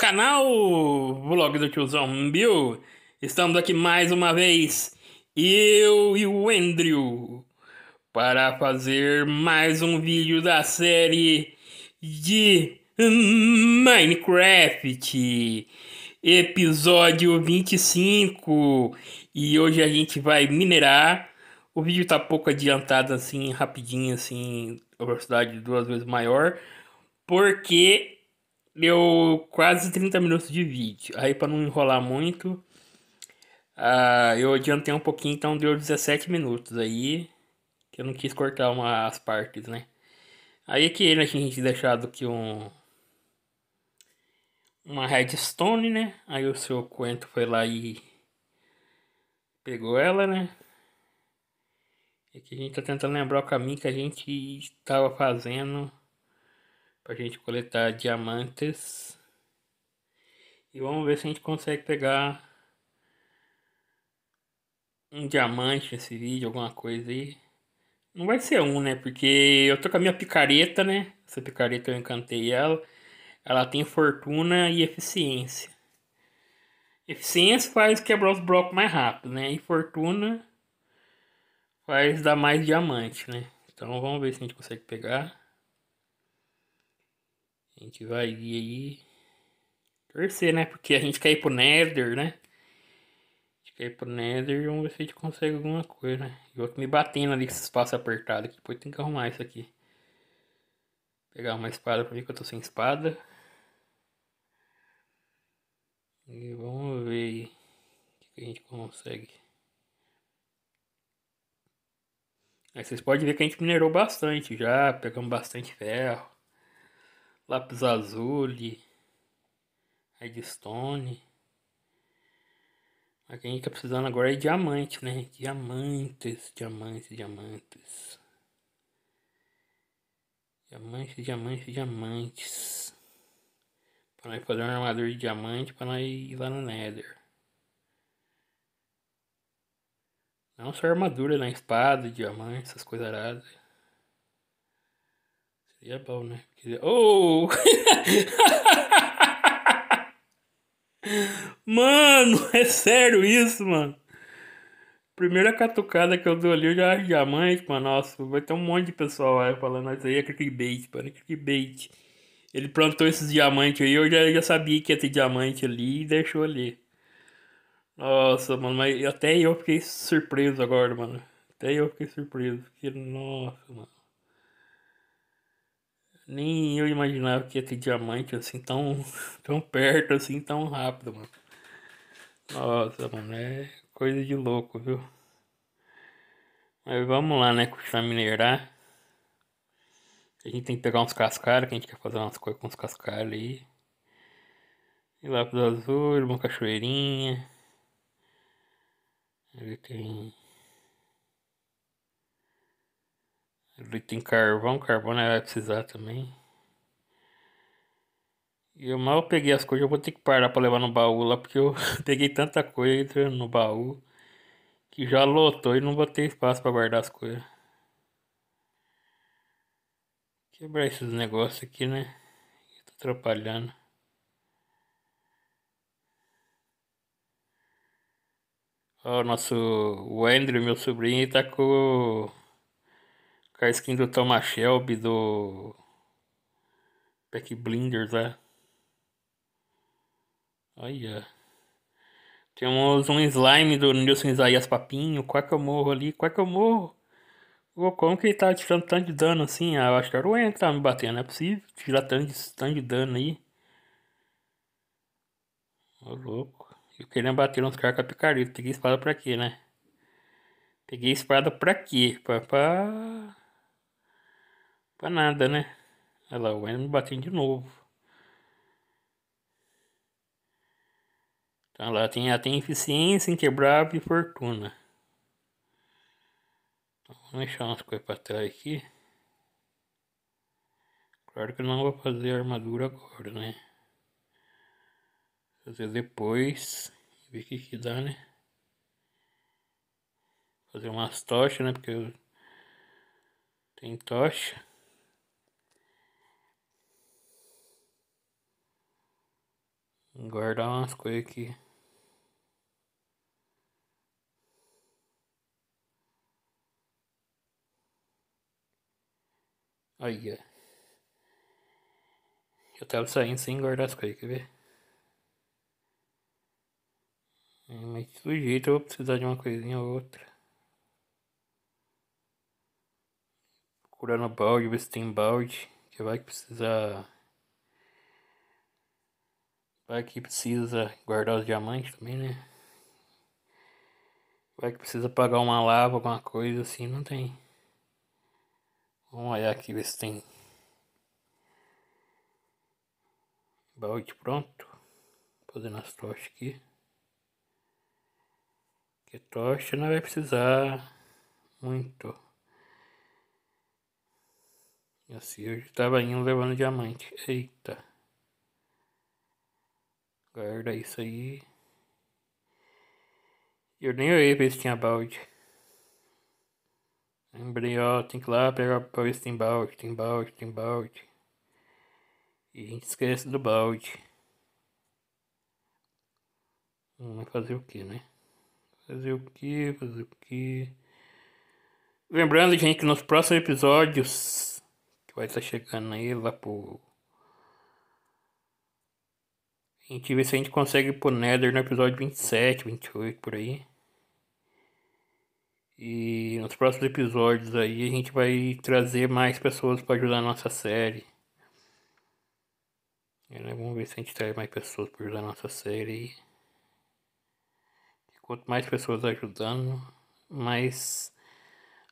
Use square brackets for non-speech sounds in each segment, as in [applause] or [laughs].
canal, Vlog do Tiozão Bill. Estamos aqui mais uma vez, eu e o Andrew, para fazer mais um vídeo da série de Minecraft, episódio 25. E hoje a gente vai minerar. O vídeo tá pouco adiantado, assim, rapidinho, assim, a velocidade duas vezes maior, porque deu quase 30 minutos de vídeo. Aí, para não enrolar muito, uh, eu adiantei um pouquinho, então deu 17 minutos aí. Que eu não quis cortar umas partes, né? Aí que ele tinha deixado aqui um. Uma redstone, né? Aí o seu Quento foi lá e. Pegou ela, né? E é que a gente tá tentando lembrar o caminho que a gente estava fazendo pra gente coletar diamantes. E vamos ver se a gente consegue pegar um diamante nesse vídeo, alguma coisa aí. Não vai ser um, né? Porque eu tô com a minha picareta, né? Essa picareta eu encantei ela. Ela tem fortuna e eficiência. Eficiência faz quebrar os blocos mais rápido, né? E fortuna faz dar mais diamante, né? Então vamos ver se a gente consegue pegar. A gente vai aí torcer, né? Porque a gente quer ir pro Nether, né? A gente quer ir pro Nether e vamos ver se a gente consegue alguma coisa, né? E outro me batendo ali com esse espaço apertado aqui. Depois tem que arrumar isso aqui. Vou pegar uma espada pra mim que eu tô sem espada. E vamos ver aí o que a gente consegue. Aí vocês podem ver que a gente minerou bastante já, pegamos bastante ferro lápis azul, redstone. A gente tá precisando agora é diamante, né? Diamantes, diamantes, diamantes. Diamantes, diamantes, diamantes. Pra nós fazer uma armadura de diamante pra nós ir lá no Nether. Não só armadura, né? Espada, diamante, essas coisas aradas. Seria é bom, né? Queria... Oh! [laughs] mano, é sério isso, mano. Primeira catucada que eu dou ali, eu já acho diamante, mano. Nossa, vai ter um monte de pessoal aí falando isso aí é clickbait, mano. É clickbait. Ele plantou esses diamantes aí, eu já, já sabia que ia ter diamante ali e deixou ali. Nossa, mano, mas até eu fiquei surpreso agora, mano. Até eu fiquei surpreso. que nossa, mano. Nem eu imaginava que ia ter diamante assim tão, [laughs] tão perto, assim, tão rápido, mano. Nossa, mano, é coisa de louco, viu? Mas vamos lá, né? Continuar minerar. A gente tem que pegar uns cascalhos, que a gente quer fazer umas coisas com os cascalhos aí. E lápis azul, uma cachoeirinha. Ele tem. Ele tem carvão, carvão vai é precisar também. E eu mal peguei as coisas, eu vou ter que parar para levar no baú lá, porque eu [laughs] peguei tanta coisa no baú que já lotou e não vou ter espaço para guardar as coisas. Quebrar esses negócios aqui, né? Eu tô atrapalhando. Ó, o nosso o Andrew, meu sobrinho, tá com com a skin do Thomas Shelby, do. Peck Blinders, né? Olha. Temos um slime do Nilson Isaías Papinho. Qual é que eu morro ali? Qual é que eu morro? Pô, como que ele tá tirando tanto de dano assim? Ah, eu acho que era o Ren que tá me batendo. Não é possível tirar tanto de, tanto de dano aí. Ô louco. Eu queria bater uns caras com a picareta. Peguei espada pra quê, né? Peguei espada pra quê? Pra. pra... Pra nada, né? Olha lá, o Wendel me batendo de novo. Então ela tem, ela tem eficiência, inquebrável e fortuna. Então, vamos deixar umas coisas pra trás aqui. Claro que eu não vou fazer armadura agora, né? Vou fazer depois. Ver o que que dá, né? Fazer umas tochas, né? Porque eu... Tem tocha. guardar umas coisas aqui Aí, ó. Eu tava saindo sem guardar as coisas, quer ver? É, mas de todo jeito eu vou precisar de uma coisinha ou outra. Procurar no balde, ver se tem balde. Que vai precisar. Vai que precisa guardar os diamantes também, né? Vai que precisa pagar uma lava, alguma coisa assim, não tem. Vamos olhar aqui ver se tem. Balde pronto. Fazendo as tochas aqui. Que tocha não vai precisar muito. Assim, eu já estava indo levando diamante. Eita guarda isso aí. Eu nem olhei pra ver se tinha balde. Lembrei, ó, tem que ir lá pegar pra ver se tem balde, tem balde, tem balde. E a gente esquece do balde. Vamos hum, fazer o que, né? Fazer o que, fazer o que. Lembrando, gente, que nos próximos episódios que vai estar chegando aí lá pro a gente vê se a gente consegue pôr Nether no episódio 27, 28, por aí. E nos próximos episódios aí a gente vai trazer mais pessoas para ajudar a nossa série. Né? Vamos ver se a gente traz mais pessoas para ajudar a nossa série aí. Quanto mais pessoas ajudando, mais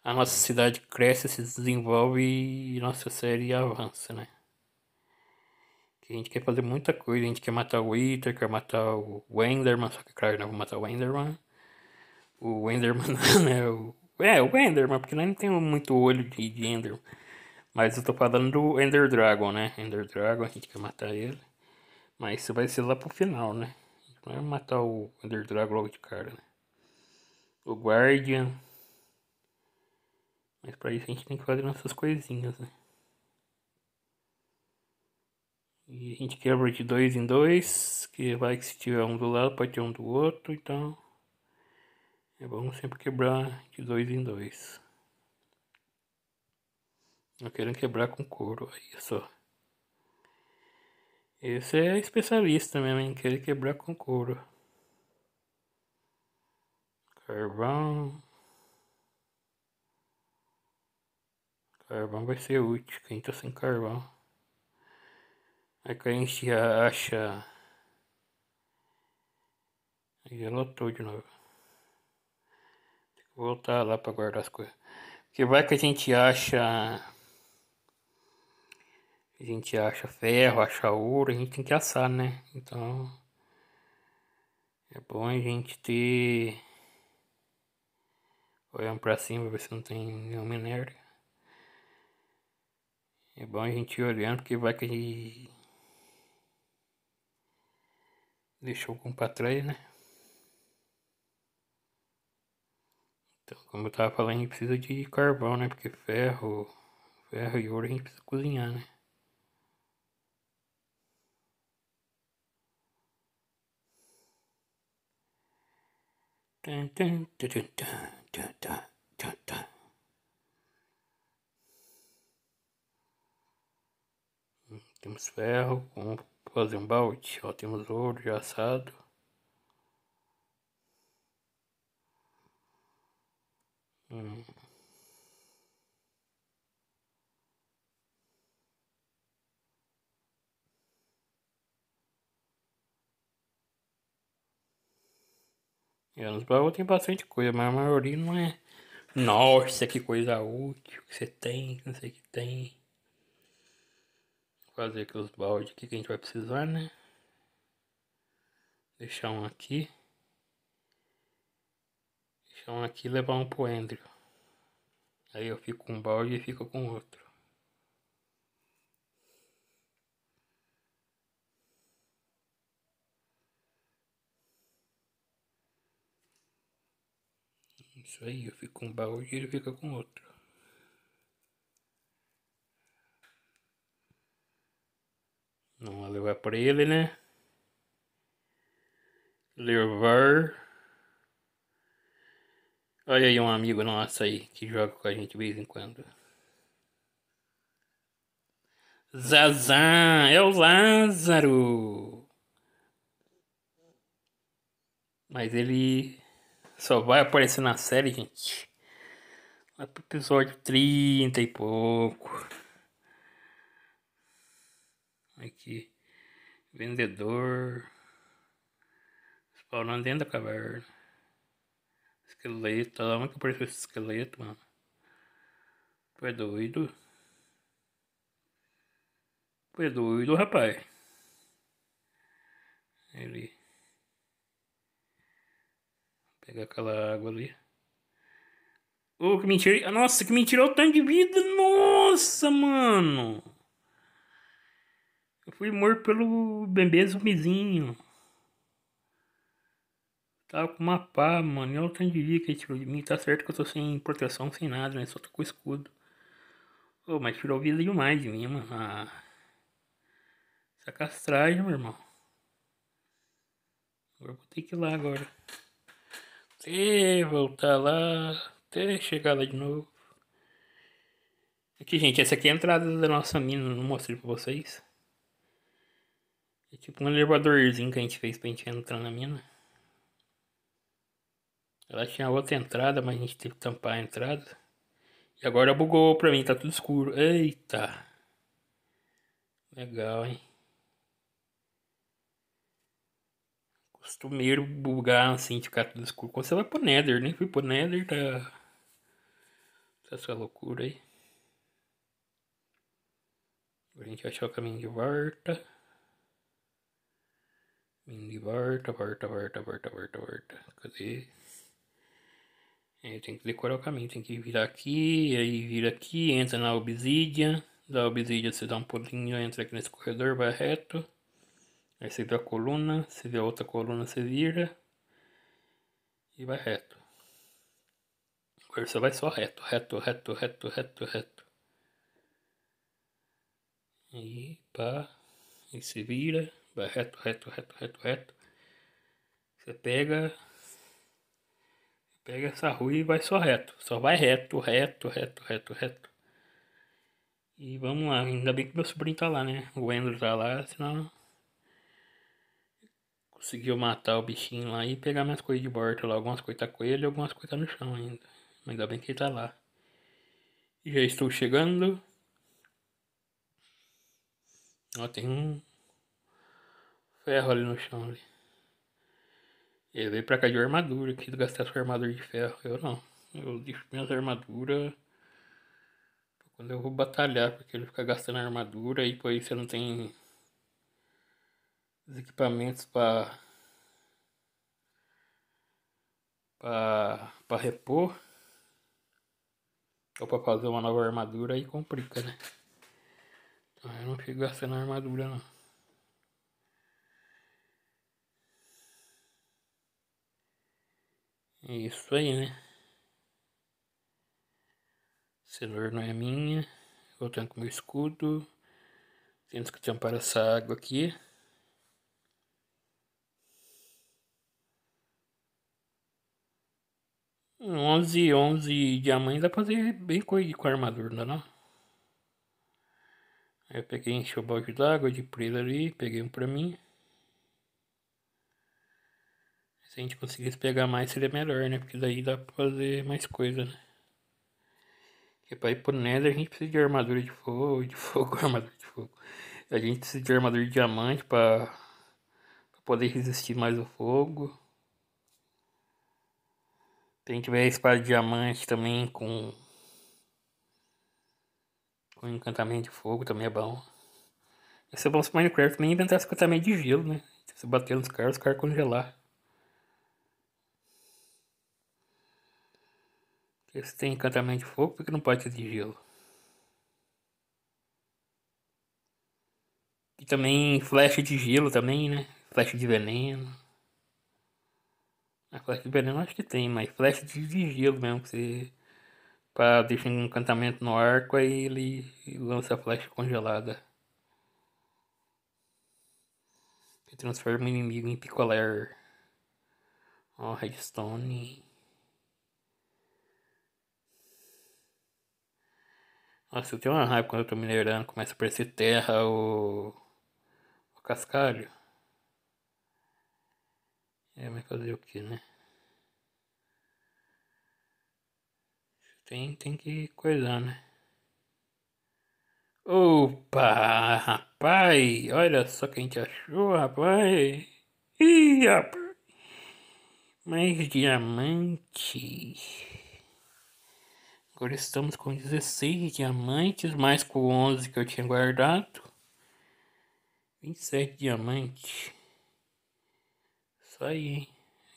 a nossa cidade cresce, se desenvolve e nossa série avança, né? Que a gente quer fazer muita coisa, a gente quer matar o Ita, quer matar o Enderman, só que claro, não vou matar o Enderman. O Enderman, [laughs] né? O, é, o Enderman, porque nós não temos muito olho de, de Enderman. Mas eu tô falando do Ender Dragon, né? Ender Dragon, a gente quer matar ele. Mas isso vai ser lá pro final, né? Não é matar o Ender Dragon logo de cara, né? O Guardian. Mas pra isso a gente tem que fazer nossas coisinhas, né? E a gente quebra de dois em dois, que vai que se tiver um do lado pode ter um do outro, então é bom sempre quebrar de dois em dois. Não querem quebrar com couro, aí é só. Esse é especialista mesmo em querer quebrar com couro. Carvão. Carvão vai ser útil, quem tá sem carvão. Eh, eh, a gente acha. E já lotou de novo. Tem que voltar lá para guardar as coisas. Porque vai que a gente acha. A gente acha ferro, acha ouro, a gente tem que assar, né? Então. É bom a gente ter. Olhando pra cima pra ver se não tem nenhum minério. É bom a gente ir olhando, porque vai que a gente deixou com para trás, né? Então, como eu tava falando, a gente precisa de carvão, né? Porque ferro, ferro e ouro a gente precisa cozinhar, né? Temos ferro, com fazer um balde, ó, temos ouro já assado. Hum. nos baús tem bastante coisa, mas a maioria não é. Nossa, que coisa útil que você tem, não sei o que tem fazer aqui os baldes aqui que a gente vai precisar, né? Deixar um aqui. Deixar um aqui e levar um pro Andrew. Aí eu fico com um balde e fico com outro. Isso aí, eu fico com um balde e ele fica com outro. vamos levar para ele, né? Levar. Olha aí um amigo nosso aí que joga com a gente de vez em quando. Zazã, é o Lázaro. Mas ele só vai aparecer na série, gente. Lá pro episódio 30 e pouco aqui, vendedor, spawnando dentro da caverna. Esqueleto, olha onde que apareceu esse esqueleto, mano. Tu é doido? Tu é doido, rapaz? Ele. pegar aquela água ali. Oh, que mentira. Nossa, que mentira. Olha o tanto de vida. Nossa, mano. Fui morto pelo bebê zumbizinho. Tava com uma pá, mano. E olha o tanto de dia que ele tirou de mim. Tá certo que eu tô sem proteção, sem nada, né? Só tô com escudo. Pô, mas tirou vida demais de mim, mano. Ah. meu irmão. Agora vou ter que ir lá agora. Até voltar lá. Até chegar lá de novo. Aqui, gente, essa aqui é a entrada da nossa mina. Não mostrei pra vocês. É tipo um elevadorzinho que a gente fez pra gente entrar na mina. Ela tinha outra entrada, mas a gente teve que tampar a entrada. E agora bugou pra mim, tá tudo escuro. Eita! Legal, hein? Costumeiro bugar assim, ficar tudo escuro. Quando você vai pro Nether, nem fui pro Nether, tá. tá essa loucura aí. Agora a gente achou o caminho de volta. Windy volta, volta, volta, volta, volta, volta. Cadê? É, tem que decorar é o caminho, tem que virar aqui, aí vira aqui, entra na obsidian. Da obsidian você dá um pulinho, entra aqui nesse corredor, vai reto. Aí você vê a coluna, você vê a outra coluna, você vira. E vai reto. Agora você vai só reto, reto, reto, reto, reto, reto. Aí, pá. E se vira vai reto, reto, reto, reto, reto. Você pega. Pega essa rua e vai só reto. Só vai reto, reto, reto, reto, reto. E vamos lá. Ainda bem que meu sobrinho tá lá, né? O Andrew tá lá, senão. Conseguiu matar o bichinho lá e pegar minhas coisas de bordo lá. Algumas coisas tá com ele algumas coisas tá no chão ainda. Mas ainda bem que ele tá lá. Já estou chegando. Ó, tem um ferro ali no chão. Ali. Ele é, veio pra cá de armadura, quis gastar sua armadura de ferro. Eu não. Eu deixo minhas armaduras quando eu vou batalhar, porque ele fica gastando armadura e por aí você não tem os equipamentos para para repor ou para fazer uma nova armadura aí complica, né? Então eu não fico gastando armadura não. É isso aí, né? Celular não é minha. Voltando com meu escudo. Temos que tampar essa água aqui. Onze, onze diamantes dá pra fazer bem coisa com a armadura, não dá é não? Aí eu peguei, enchi o balde d'água de presa ali, peguei um pra mim. Se a gente conseguisse pegar mais, seria melhor, né? Porque daí dá pra fazer mais coisa, né? Porque pra ir pro Nether a gente precisa de armadura de fogo, de fogo, [laughs] armadura de fogo. A gente precisa de armadura de diamante pra, pra poder resistir mais ao fogo. Tem que gente tiver espada de diamante também com. Com encantamento de fogo também é bom. Isso é bom se Minecraft também inventasse esse encantamento de gelo, né? Se bater nos caras, os caras congelar. Se tem encantamento de fogo, por que não pode ser de gelo? E também flecha de gelo também, né? Flecha de veneno. A flecha de veneno acho que tem, mas flecha de, gelo mesmo, que você pra deixar um encantamento no arco, aí ele lança a flecha congelada. Que transforma o inimigo em picolé. Ó, oh, redstone. Nossa, eu tenho uma raiva quando eu tô minerando, começa a aparecer terra ou, o cascalho. É, mas fazer o que, né? Tem, tem que coisar, né? Opa, rapaz! Olha só quem te achou, rapaz! Ih, rapaz! Mais diamante! Agora estamos com 16 diamantes, mais com 11 que eu tinha guardado. 27 diamantes. Isso aí, hein?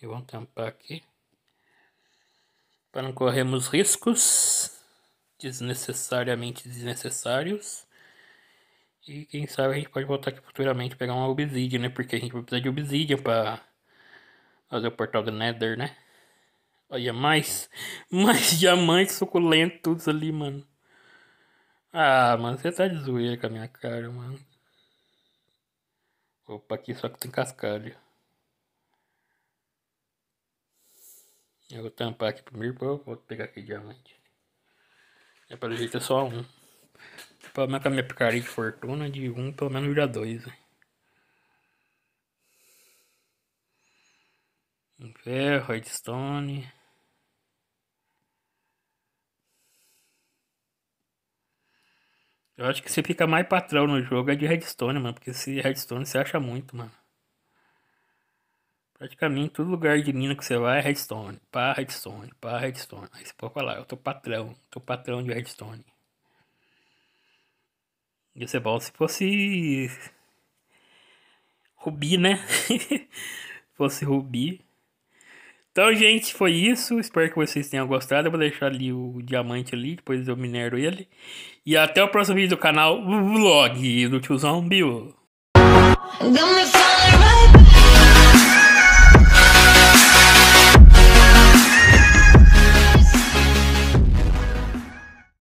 Eu vou tampar aqui. Para não corrermos riscos desnecessariamente desnecessários. E quem sabe a gente pode voltar aqui futuramente pegar uma obsidian, né? Porque a gente vai precisar de obsidian para fazer o portal do Nether, né? Olha, é mais, [laughs] mais diamantes suculentos ali, mano. Ah, mano, você tá de zoeira com a minha cara, mano. Opa, aqui só que tem cascalho. Eu vou tampar aqui primeiro, pô, vou pegar aqui diamante. É pelo jeito é só um. Pelo menos com a minha picareta de fortuna, de um pelo menos vira dois. Hein? Né? ferro, redstone. Eu acho que você fica mais patrão no jogo é de redstone, mano. Porque se redstone você acha muito, mano. Praticamente todo lugar de mina que você vai é redstone. Pá, redstone, pá, redstone. Aí você pode falar, ah, eu tô patrão, tô patrão de redstone. Ia ser bom se fosse. Rubi, né? [laughs] se fosse Rubi. Então, gente, foi isso. Espero que vocês tenham gostado. Eu vou deixar ali o diamante ali, depois eu minero ele. E até o próximo vídeo do canal Vlog do Tiozão Bill.